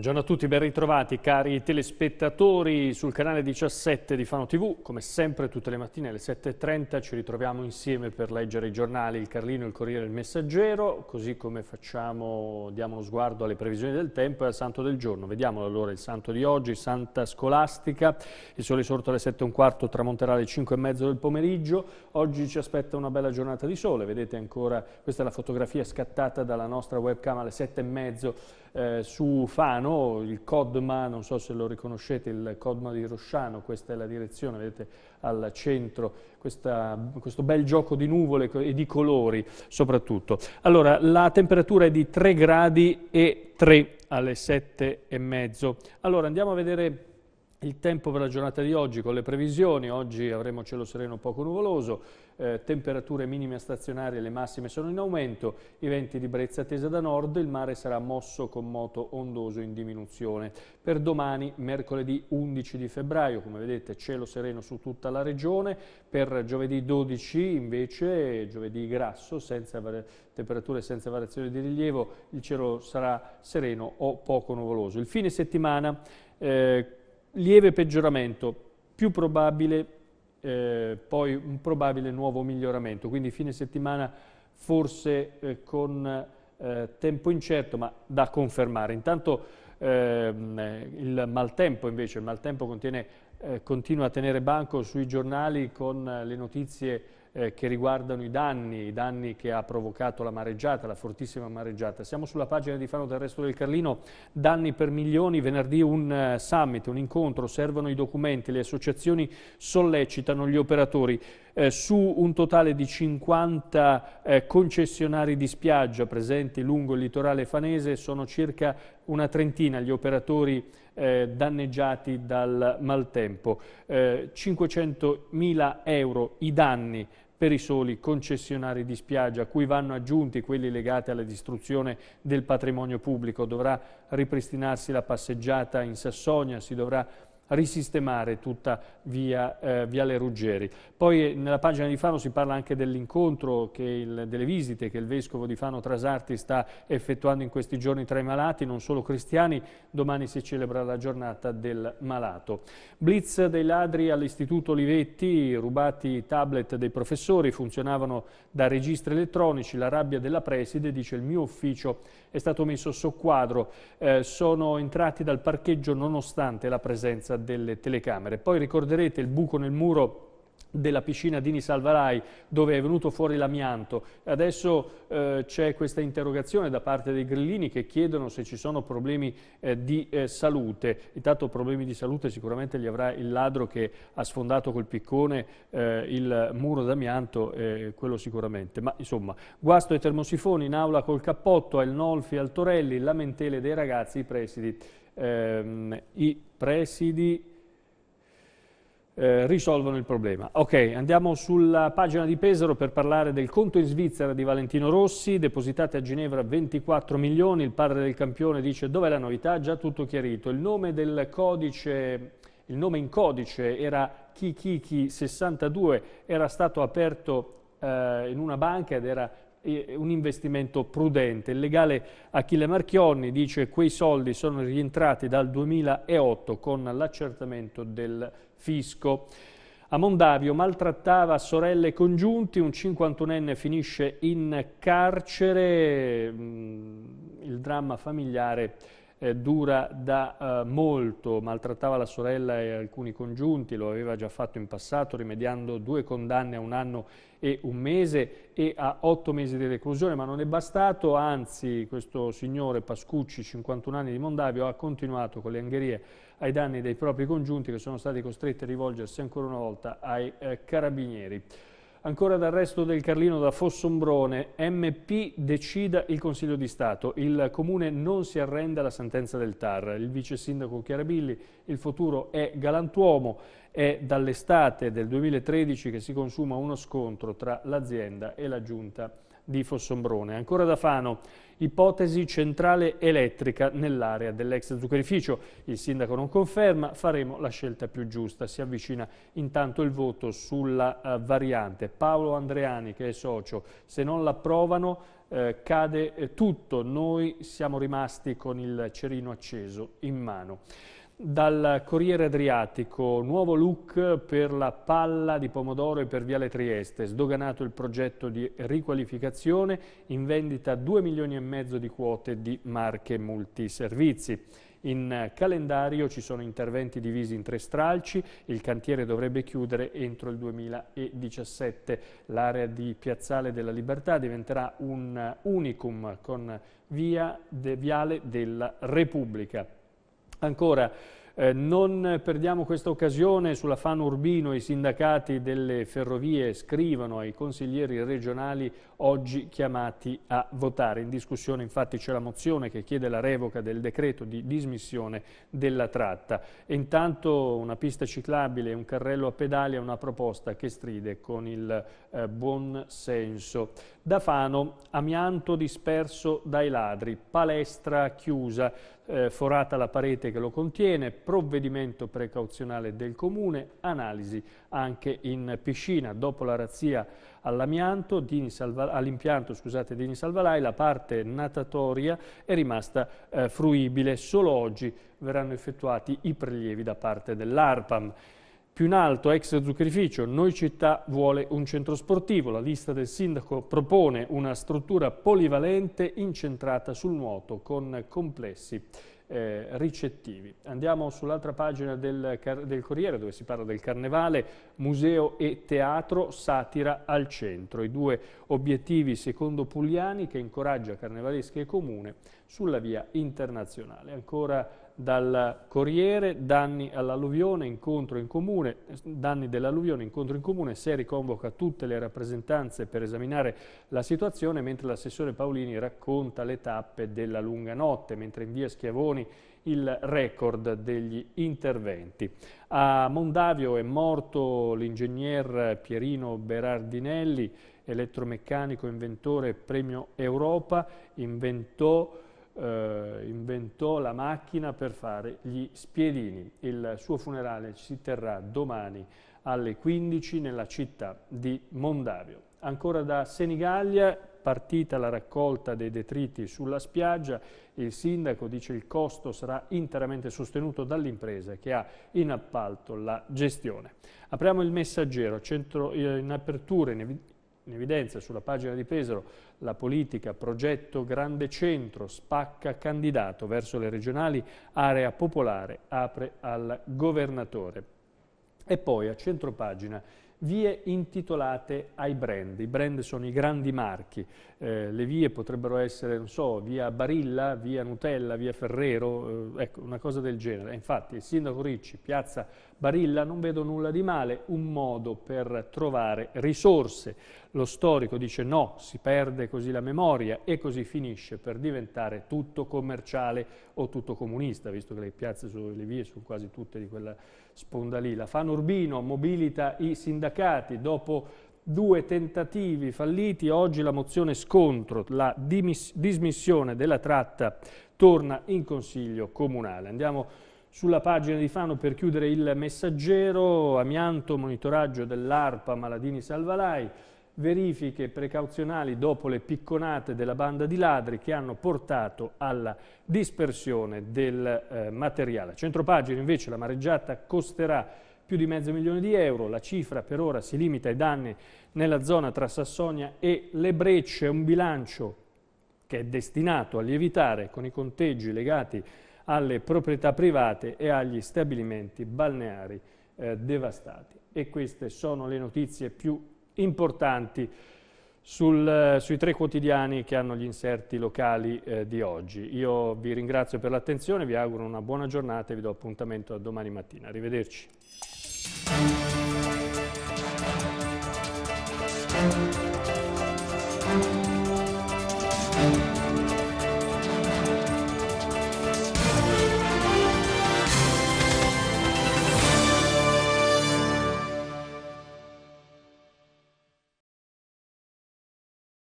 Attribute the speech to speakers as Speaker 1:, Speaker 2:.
Speaker 1: Buongiorno a tutti, ben ritrovati cari telespettatori sul canale 17 di Fano TV. Come sempre tutte le mattine alle 7.30 ci ritroviamo insieme per leggere i giornali, il Carlino, il Corriere e il Messaggero, così come facciamo, diamo uno sguardo alle previsioni del tempo e al santo del giorno. Vediamo allora il santo di oggi, Santa Scolastica, il sole sorto alle 7.15, tramonterà alle 5.30 del pomeriggio. Oggi ci aspetta una bella giornata di sole, vedete ancora, questa è la fotografia scattata dalla nostra webcam alle 7.30 eh, su Fano Rosciano, il CODMA, non so se lo riconoscete, il CODMA di Rosciano, questa è la direzione, vedete al centro questa, questo bel gioco di nuvole e di colori soprattutto. Allora, la temperatura è di 3 gradi e 3 alle 7 e mezzo. Allora, andiamo a vedere il tempo per la giornata di oggi con le previsioni, oggi avremo cielo sereno poco nuvoloso, eh, temperature minime stazionarie, le massime sono in aumento, i venti di brezza tesa da nord, il mare sarà mosso con moto ondoso in diminuzione. Per domani, mercoledì 11 di febbraio, come vedete cielo sereno su tutta la regione, per giovedì 12 invece, giovedì grasso, senza temperature senza variazioni di rilievo, il cielo sarà sereno o poco nuvoloso. Il fine settimana... Eh, lieve peggioramento, più probabile eh, poi un probabile nuovo miglioramento, quindi fine settimana forse eh, con eh, tempo incerto ma da confermare. Intanto ehm, il maltempo invece, il maltempo contiene, eh, continua a tenere banco sui giornali con le notizie eh, che riguardano i danni, i danni che ha provocato la mareggiata, la fortissima mareggiata. Siamo sulla pagina di Fano del Resto del Carlino, danni per milioni, venerdì un eh, summit, un incontro, servono i documenti, le associazioni sollecitano gli operatori. Eh, su un totale di 50 eh, concessionari di spiaggia presenti lungo il litorale fanese sono circa una trentina gli operatori eh, danneggiati dal maltempo. 500.000 eh, euro i danni per i soli concessionari di spiaggia, a cui vanno aggiunti quelli legati alla distruzione del patrimonio pubblico. Dovrà ripristinarsi la passeggiata in Sassonia, si dovrà risistemare tutta via, eh, Viale Ruggeri. Poi eh, nella pagina di Fano si parla anche dell'incontro, delle visite che il Vescovo di Fano Trasarti sta effettuando in questi giorni tra i malati, non solo cristiani, domani si celebra la giornata del malato. Blitz dei ladri all'Istituto Olivetti, rubati tablet dei professori, funzionavano da registri elettronici, la rabbia della preside dice il mio ufficio è stato messo soqquadro, eh, sono entrati dal parcheggio nonostante la presenza delle telecamere. Poi ricorderete il buco nel muro della piscina Dini Salvarai dove è venuto fuori l'amianto. Adesso eh, c'è questa interrogazione da parte dei grillini che chiedono se ci sono problemi eh, di eh, salute. Intanto problemi di salute sicuramente li avrà il ladro che ha sfondato col piccone eh, il muro d'amianto, eh, quello sicuramente. Ma insomma, guasto ai termosifoni in aula col cappotto, al Nolfi, al Torelli, lamentele dei ragazzi, i presidi. Ehm, I presidi eh, risolvono il problema. Ok, andiamo sulla pagina di Pesaro per parlare del conto in Svizzera di Valentino Rossi, depositate a Ginevra 24 milioni, il padre del campione dice dov'è la novità, già tutto chiarito, il nome, codice, il nome in codice era Kikiki62, era stato aperto eh, in una banca ed era un investimento prudente. Il legale Achille Marchionni dice che quei soldi sono rientrati dal 2008 con l'accertamento del fisco. A Mondavio maltrattava sorelle congiunti, un 51enne finisce in carcere, mm, il dramma familiare eh, dura da eh, molto, maltrattava la sorella e alcuni congiunti, lo aveva già fatto in passato rimediando due condanne a un anno e un mese e a otto mesi di reclusione, ma non è bastato, anzi questo signore Pascucci, 51 anni di Mondavio, ha continuato con le angherie ai danni dei propri congiunti che sono stati costretti a rivolgersi ancora una volta ai eh, carabinieri. Ancora d'arresto del Carlino da Fossombrone, MP decida il Consiglio di Stato, il Comune non si arrende alla sentenza del TAR, il vice sindaco Chiarabilli, il futuro è galantuomo, è dall'estate del 2013 che si consuma uno scontro tra l'azienda e la giunta di Fossombrone. Ancora da Fano, ipotesi centrale elettrica nell'area dell'ex zuccherificio. Il sindaco non conferma, faremo la scelta più giusta. Si avvicina intanto il voto sulla uh, variante. Paolo Andreani, che è socio, se non l'approvano eh, cade eh, tutto. Noi siamo rimasti con il cerino acceso in mano. Dal Corriere Adriatico, nuovo look per la palla di pomodoro e per Viale Trieste, sdoganato il progetto di riqualificazione, in vendita 2 milioni e mezzo di quote di marche multiservizi. In calendario ci sono interventi divisi in tre stralci, il cantiere dovrebbe chiudere entro il 2017. L'area di Piazzale della Libertà diventerà un unicum con via de Viale della Repubblica. Ancora, eh, non perdiamo questa occasione, sulla Fano Urbino i sindacati delle ferrovie scrivono ai consiglieri regionali oggi chiamati a votare. In discussione infatti c'è la mozione che chiede la revoca del decreto di dismissione della tratta. E intanto una pista ciclabile e un carrello a pedali è una proposta che stride con il eh, buon senso. Da Fano, amianto disperso dai ladri, palestra chiusa, eh, forata la parete che lo contiene, provvedimento precauzionale del Comune, analisi anche in piscina. Dopo la razzia all'impianto Dini, Salva, Dini Salvalai, la parte natatoria è rimasta eh, fruibile. Solo oggi verranno effettuati i prelievi da parte dell'ARPAM. Più in alto, ex zuccherificio, Noi Città vuole un centro sportivo. La lista del sindaco propone una struttura polivalente incentrata sul nuoto con complessi eh, ricettivi. Andiamo sull'altra pagina del, del, Corriere dove si parla del Carnevale, museo e teatro, satira al centro. I due obiettivi secondo Pugliani che incoraggia Carnevaleschi e Comune sulla via internazionale. Ancora dal Corriere, danni all'alluvione, incontro in comune, danni dell'alluvione, incontro in comune, Seri convoca tutte le rappresentanze per esaminare la situazione, mentre l'assessore Paolini racconta le tappe della lunga notte, mentre in via Schiavoni il record degli interventi. A Mondavio è morto l'ingegner Pierino Berardinelli, elettromeccanico, inventore, premio Europa, inventò eh, inventò la macchina per fare gli spiedini. Il suo funerale si terrà domani alle 15 nella città di Mondavio. Ancora da Senigallia, partita la raccolta dei detriti sulla spiaggia, il sindaco dice che il costo sarà interamente sostenuto dall'impresa che ha in appalto la gestione. Apriamo il messaggero, centro, eh, in apertura, in in evidenza sulla pagina di Pesaro la politica progetto Grande Centro, spacca candidato verso le regionali, area popolare, apre al governatore. E poi a centropagina vie intitolate ai brand. I brand sono i grandi marchi. Eh, le vie potrebbero essere, non so, via Barilla, via Nutella, via Ferrero, eh, ecco, una cosa del genere. Infatti il sindaco Ricci, piazza Barilla, non vedo nulla di male, un modo per trovare risorse. Lo storico dice no, si perde così la memoria e così finisce per diventare tutto commerciale o tutto comunista, visto che le piazze, sulle vie sono quasi tutte di quella sponda lì. La Fan Urbino mobilita i sindacati sindacati dopo due tentativi falliti, oggi la mozione scontro la dismissione della tratta torna in Consiglio Comunale. Andiamo sulla pagina di Fano per chiudere il messaggero, amianto, monitoraggio dell'ARPA, Maladini Salvalai, verifiche precauzionali dopo le picconate della banda di ladri che hanno portato alla dispersione del eh, materiale. centropagina invece la mareggiata costerà più di mezzo milione di euro. La cifra per ora si limita ai danni nella zona tra Sassonia e Le Brecce, un bilancio che è destinato a lievitare con i conteggi legati alle proprietà private e agli stabilimenti balneari eh, devastati. E queste sono le notizie più importanti sul, eh, sui tre quotidiani che hanno gli inserti locali eh, di oggi. Io vi ringrazio per l'attenzione, vi auguro una buona giornata e vi do appuntamento a domani mattina. Arrivederci.